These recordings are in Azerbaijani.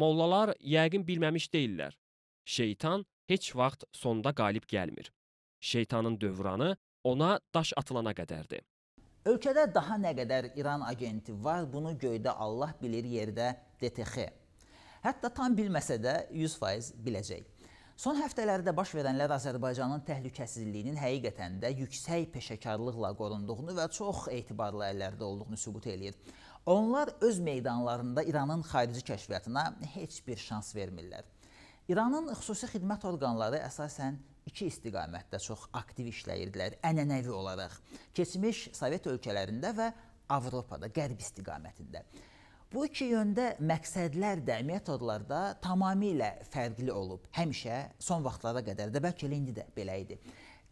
mollalar yəqin bilməmiş deyillər. Şeytan heç vaxt sonda qalib gəlmir. Şeytanın dövranı ona daş atılana qədərdir. Ölkədə daha nə qədər İran agenti var, bunu göydə Allah bilir, yerdə DTX. Hətta tam bilməsə də 100% biləcək. Son həftələrdə baş verənlər Azərbaycanın təhlükəsizliyinin həqiqətən də yüksək peşəkarlıqla qorunduğunu və çox etibarlı əllərdə olduğunu sübut eləyir. Onlar öz meydanlarında İranın xarici kəşfiyyatına heç bir şans vermirlər. İranın xüsusi xidmət orqanları əsasən iki istiqamətdə çox aktiv işləyirdilər ənənəvi olaraq. Keçmiş Sovet ölkələrində və Avropada, qərb istiqamətində. Bu iki yöndə məqsədlər də, metodlar da tamamilə fərqli olub. Həmişə son vaxtlara qədər də bəlkə indi də belə idi.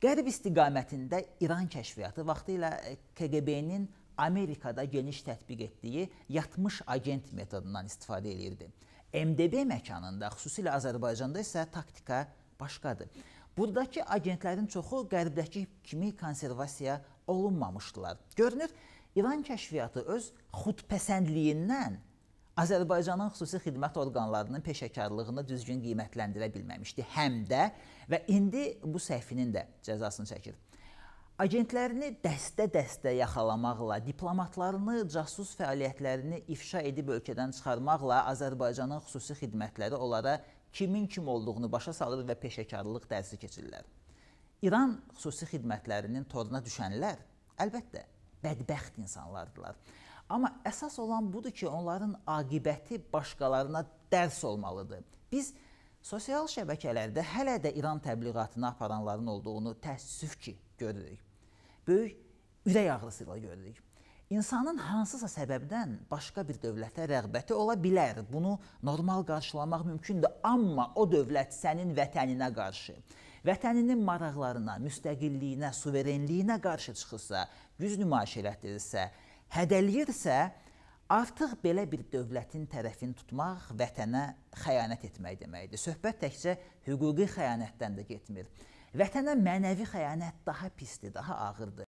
Qərb istiqamətində İran kəşfiyyatı vaxtilə KGB-nin Amerikada geniş tətbiq etdiyi yatmış agent metodundan istifadə eləyirdi. MDB məkanında, xüsusilə Azərbaycanda isə taktika başqadır. Buradakı agentlərin çoxu qərbdəki kimi konservasiya olunmamışdılar. Görünür, İran kəşfiyyatı öz xudpəsəndliyindən Azərbaycanın xüsusi xidmət orqanlarının peşəkarlığını düzgün qiymətləndirə bilməmişdi. Həm də və indi bu səhvinin də cəzasını çəkir. Agentlərini dəstə-dəstə yaxalamaqla, diplomatlarını casus fəaliyyətlərini ifşa edib ölkədən çıxarmaqla Azərbaycanın xüsusi xidmətləri onlara kimin kim olduğunu başa salır və peşəkarlıq dərsi keçirirlər. İran xüsusi xidmətlərinin toruna düşənlər əlbəttə bədbəxt insanlardılar. Amma əsas olan budur ki, onların aqibəti başqalarına dərs olmalıdır. Biz Sosial şəbəkələrdə hələ də İran təbliğatını aparanların olduğunu təəssüf ki, görürük. Böyük ürək ağrısı ilə görürük. İnsanın hansısa səbəbdən başqa bir dövlətə rəğbəti ola bilər. Bunu normal qarşılamaq mümkündür, amma o dövlət sənin vətəninə qarşı, vətəninin maraqlarına, müstəqilliyinə, suverenliyinə qarşı çıxırsa, güc nümayiş elətdirirsə, hədələyirsə, Artıq belə bir dövlətin tərəfini tutmaq vətənə xəyanət etmək deməkdir. Söhbət təkcə hüquqi xəyanətdən də getmir. Vətənə mənəvi xəyanət daha pisdir, daha ağırdır.